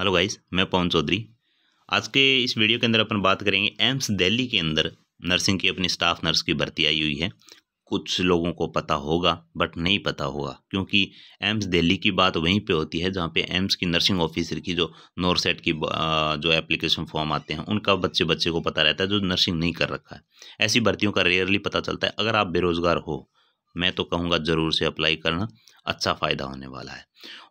hello guys मैं पवन चौधरी आज के इस वीडियो के अंदर अपन बात करेंगे एम्स दिल्ली के अंदर नर्सिंग की अपनी स्टाफ नर्स की भर्ती आई हुई है कुछ लोगों को पता होगा बट नहीं पता होगा क्योंकि एम्स दिल्ली की बात वहीं पे होती है जहाँ पे एम्स की नर्सिंग ऑफिसर की जो नोरसेट की जो एप्लीकेशन फॉर्म आते हैं उनका बच्चे बच्चे को पता रहता है जो नर्सिंग नहीं कर रखा है ऐसी भर्तियों का रेयरली पता चलता है अगर आप बेरोज़गार हो मैं तो कहूँगा ज़रूर से अप्लाई करना अच्छा फ़ायदा होने वाला है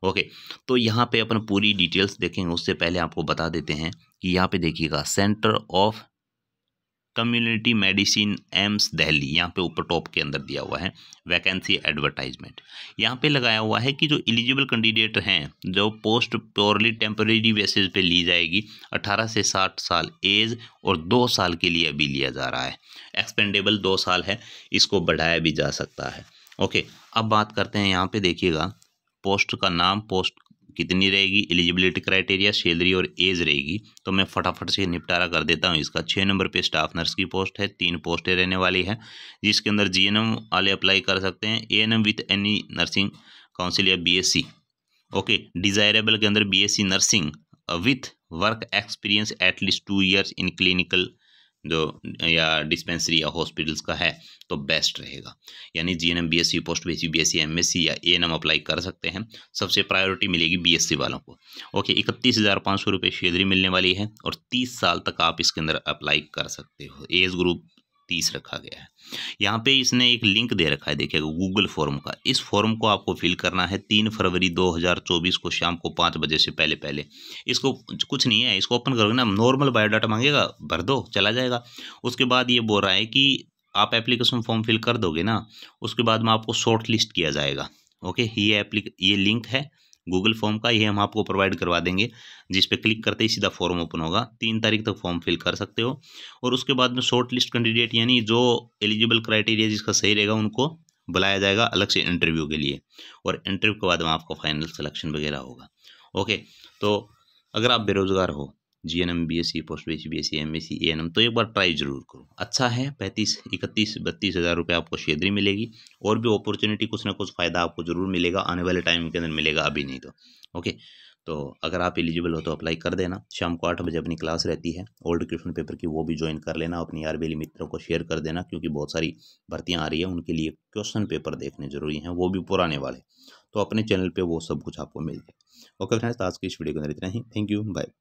ओके तो यहाँ पे अपन पूरी डिटेल्स देखेंगे उससे पहले आपको बता देते हैं कि यहाँ पे देखिएगा centre of community medicine AIIMS Delhi यहाँ पे ऊपर टॉप के अंदर दिया हुआ है वैकेंसी एडवर्टाइजमेंट यहाँ पे लगाया हुआ है कि जो एलिजिबल कैंडिडेट हैं जो पोस्ट प्योरली टेम्परेरी बेसिस पे ली जाएगी 18 से 60 साल एज और दो साल के लिए अभी लिया जा रहा है एक्सपेंडेबल दो साल है इसको बढ़ाया भी जा सकता है ओके अब बात करते हैं यहाँ पर देखिएगा पोस्ट का नाम पोस्ट कितनी रहेगी एलिजिबिलिटी क्राइटेरिया सैलरी और एज रहेगी तो मैं फटाफट से निपटारा कर देता हूँ इसका छः नंबर पे स्टाफ नर्स की पोस्ट है तीन पोस्टें रहने वाली है जिसके अंदर जी वाले अप्लाई कर सकते हैं A N with any nursing council या बी ओके डिज़ायरेबल के अंदर B nursing with work experience at least two years in clinical जो या डिस्पेंसरी या हॉस्पिटल्स का है तो बेस्ट रहेगा यानी G N M B S C post B S C B S C M S C या ए एन एम अप्लाई कर सकते हैं सबसे प्रायोरिटी मिलेगी बी एस सी वालों को ओके इकतीस हज़ार पाँच सौ रुपये शेदरी मिलने वाली है और तीस साल तक आप इसके अंदर अप्लाई कर सकते हो एज ग्रुप तीस रखा गया है यहाँ पे इसने एक लिंक दे रखा है देखिएगा गूगल फॉर्म का इस फॉर्म को आपको फिल करना है तीन फरवरी 2024 को शाम को पाँच बजे से पहले पहले इसको कुछ नहीं है इसको ओपन करोगे ना नॉर्मल बायोडाटा मांगेगा भर दो चला जाएगा उसके बाद ये बोल रहा है कि आप एप्लीकेशन फॉर्म फिल कर दोगे ना उसके बाद में आपको शॉर्ट लिस्ट किया जाएगा ओके ये एप्ली ये लिंक है गूगल फॉर्म का ये हम आपको प्रोवाइड करवा देंगे जिस पे क्लिक करते ही सीधा फॉर्म ओपन होगा तीन तारीख तक फॉर्म फिल कर सकते हो और उसके बाद में शॉर्ट लिस्ट कैंडिडेट यानी जो एलिजिबल क्राइटेरिया जिसका सही रहेगा उनको बुलाया जाएगा अलग से इंटरव्यू के लिए और इंटरव्यू के बाद में आपका फाइनल सिलेक्शन वगैरह होगा ओके तो अगर आप बेरोज़गार हो G N M B S C post B B S C M S C A N M तो एक बार ट्राई जरूर करो अच्छा है पैंतीस इकतीस बत्तीस हज़ार रुपये आपको शेदरी मिलेगी और भी अपॉर्चुनिटी कुछ ना कुछ फ़ायदा आपको ज़रूर मिलेगा आने वाले टाइम के अंदर मिलेगा अभी नहीं तो ओके तो अगर आप एलिजिबल हो तो अप्लाई कर देना शाम को आठ बजे अपनी क्लास रहती है ओल्ड क्वेश्चन पेपर की वो भी ज्वाइन कर लेना अपनी यार बेली मित्रों को शेयर कर देना क्योंकि बहुत सारी भर्तियाँ आ रही है उनके लिए क्वेश्चन पेपर देखने जरूरी हैं वो भी पुराने वाले तो अपने चैनल पर वो सब कुछ आपको मिल जाए ओके फ्रेंड्स आज की इस वीडियो के अंदर इतना ही थैंक यू बाय